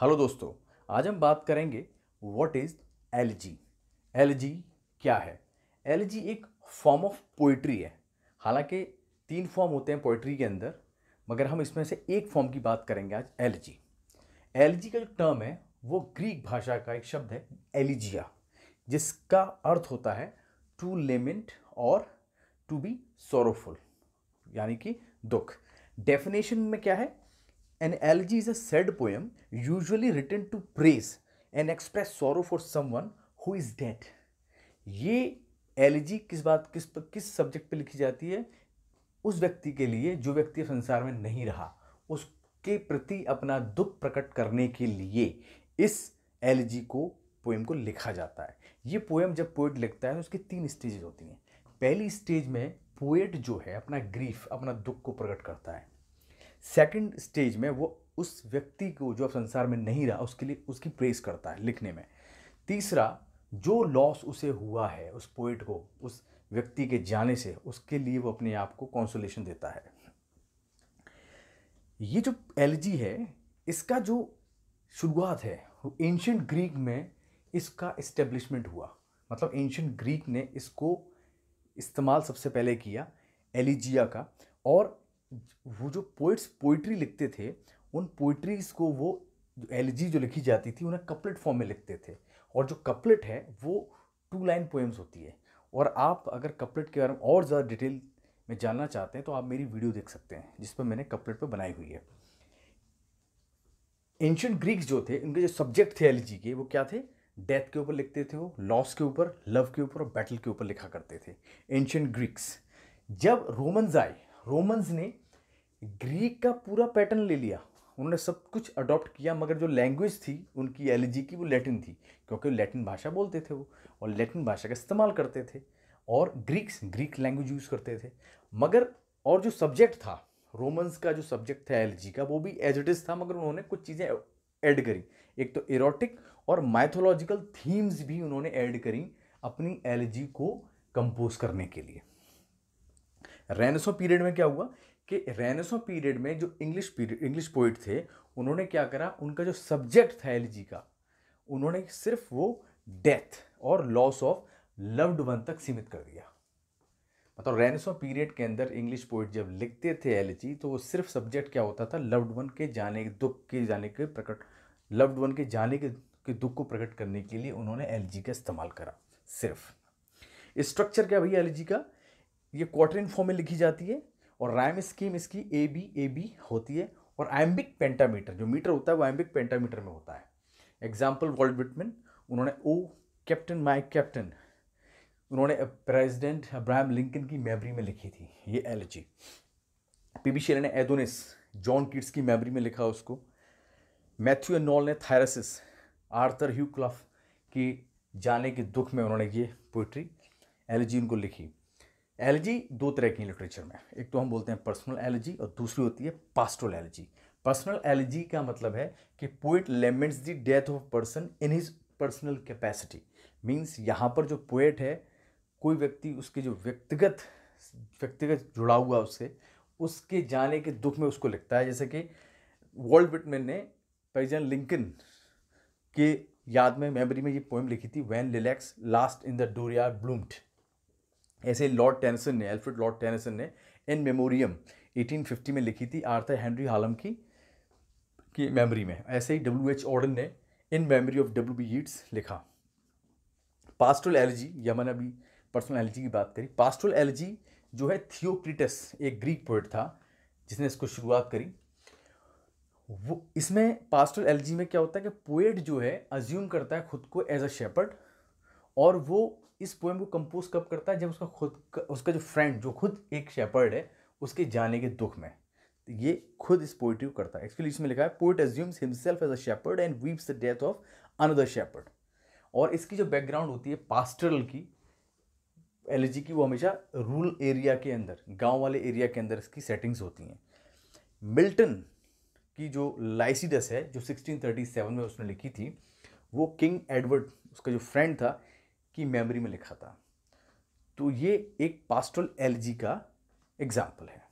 Hello दोस्तों आज हम बात करेंगे व्हाट इज़ एलजी एलजी क्या है एलजी एक फॉर्म ऑफ पोइट्री है हालांकि तीन फॉर्म होते हैं पोइट्री के अंदर मगर हम इसमें से एक फॉर्म की बात करेंगे आज एलजी एलजी का जो टर्म है वो ग्रीक भाषा का एक शब्द है एलिजिया जिसका अर्थ होता है टू लेमेंट और टू बी सोरोफुल यानी कि दुख डेफिनेशन में क्या है An elegy is a sad poem usually written to praise and express sorrow for someone who is dead. ये एलिजी किस बात किस पर किस सब्जेक्ट पे लिखी जाती है उस व्यक्ति के लिए जो व्यक्ति संसार में नहीं रहा उसके प्रति अपना दुख प्रकट करने के लिए इस एलिजी को पोएम को लिखा जाता है ये पोएम जब पोएट लिखता है तो उसकी तीन स्टेज होती हैं पहली स्टेज में पोएट जो है अपना ग्रीफ अपना दुख को प्रकट करता है सेकंड स्टेज में वो उस व्यक्ति को जो अब संसार में नहीं रहा उसके लिए उसकी प्रेस करता है लिखने में तीसरा जो लॉस उसे हुआ है उस पोइट को उस व्यक्ति के जाने से उसके लिए वो अपने आप को कॉन्सोलेशन देता है ये जो एलजी है इसका जो शुरुआत है एंशंट ग्रीक में इसका इस्टेब्लिशमेंट हुआ मतलब एंशंट ग्रीक ने इसको इस्तेमाल सबसे पहले किया एलिजिया का और वो जो पोइट्स पोइट्री लिखते थे उन पोइट्रीज़ को वो एल जी जो लिखी जाती थी उन्हें कपलेट फॉर्म में लिखते थे और जो कपलेट है वो टू लाइन पोएम्स होती है और आप अगर कपलेट के बारे में और ज़्यादा डिटेल में जानना चाहते हैं तो आप मेरी वीडियो देख सकते हैं जिस पर मैंने कपलेट पर बनाई हुई है एंशंट ग्रीक्स जो थे उनके जो सब्जेक्ट थे एल के वो क्या थे डेथ के ऊपर लिखते थे वो लॉस के ऊपर लव के ऊपर और बैटल के ऊपर लिखा करते थे एंशंट ग्रीक्स जब रोमन्स आए रोमन्स ने ग्रीक का पूरा पैटर्न ले लिया उन्होंने सब कुछ अडॉप्ट किया मगर जो लैंग्वेज थी उनकी एलिजी की वो लैटिन थी क्योंकि लैटिन भाषा बोलते थे वो और लैटिन भाषा का इस्तेमाल करते थे और ग्रीक्स ग्रीक लैंग्वेज यूज़ करते थे मगर और जो सब्जेक्ट था रोमन्स का जो सब्जेक्ट था एलजी का वो भी एज इट इज़ था मगर उन्होंने कुछ चीज़ें ऐड करी एक तो इरोटिक और माइथोलॉजिकल थीम्स भी उन्होंने ऐड करी अपनी एलजी को कंपोज करने के लिए रेनेसो पीरियड में क्या हुआ कि रेनेसो पीरियड में जो इंग्लिश पीरियड इंग्लिश पोइट थे उन्होंने क्या करा उनका जो सब्जेक्ट था एल का उन्होंने सिर्फ वो डेथ और लॉस ऑफ लव्ड वन तक सीमित कर दिया मतलब रेनेसो पीरियड के अंदर इंग्लिश पोइट जब लिखते थे एल तो वो सिर्फ सब्जेक्ट क्या होता था लव्ड वन के जाने के दुख के जाने के प्रकट लव्ड वन के जाने के, के दुख को प्रकट करने के लिए उन्होंने एल का इस्तेमाल करा सिर्फ स्ट्रक्चर क्या भैया एल का ये क्वार्टर इन फॉर्म में लिखी जाती है और रैम स्कीम इसकी ए बी ए बी होती है और एम्बिक पेंटामीटर जो मीटर होता है वो एम्बिक पेंटामीटर में होता है एग्जाम्पल वर्ल्ड विटमिन उन्होंने ओ कैप्टन माई कैप्टन उन्होंने प्रेसिडेंट अब्राहम लिंकन की मेमरी में लिखी थी ये एलजी पी बी शेरा ने एदोनिस जॉन किड्स की मेमरी में लिखा उसको मैथ्यू एनॉल ने थायरसिस आर्थर ह्यू क्लफ की जाने के दुख में उन्होंने ये पोइट्री एलजी उनको लिखी एलर्जी दो तरह की लिटरेचर में एक तो हम बोलते हैं पर्सनल एलर्जी और दूसरी होती है पास्टोल एलर्जी पर्सनल एलर्जी का मतलब है कि poet laments the death of person in his personal capacity means यहाँ पर जो पोएट है कोई व्यक्ति उसके जो व्यक्तिगत व्यक्तिगत जुड़ा हुआ उससे उसके जाने के दुख में उसको लिखता है जैसे कि वर्ल्ड विटमेन ने पैजन लिंकन के याद में मेमोरी में ये पोएम लिखी थी when lilacs last in the dooryard bloomed ऐसे लॉर्ड टेनिसन ने एल्फ्रेड लॉर्ड टेनिसन ने इन मेमोरियम 1850 में लिखी थी आर्थर हेनरी हालम की की मेमोरी में ऐसे ही डब्ल्यू एच ऑर्डन ने in memory of W B Yeats लिखा पास्टल एलर्जी या मैंने अभी पर्सनल एलर्जी की बात करी पास्टल एलर्जी जो है थियोक्रिटस एक ग्रीक पोइट था जिसने इसको शुरुआत करी वो इसमें पास्टल एलर्जी में क्या होता है कि पोएट जो है अज्यूम करता है खुद को एज अ शेपर्ड और वो इस पोएम को कंपोज कब करता है जब उसका खुद उसका जो फ्रेंड जो खुद एक शेपर्ड है उसके जाने के दुख में तो ये खुद इस पोइट्री को करता है एक्चुअली इसमें लिखा है poet assumes himself as a shepherd and weeps the death of another shepherd और इसकी जो बैकग्राउंड होती है पास्टरल की एलर्जी की वो हमेशा रूरल एरिया के अंदर गांव वाले एरिया के अंदर इसकी सेटिंग्स होती हैं मिल्टन की जो लाइसिडस है जो 1637 में उसने लिखी थी वो किंग एडवर्ड उसका जो फ्रेंड था की मेमोरी में लिखा था तो ये एक पास्टल एलजी का एग्जाम्पल है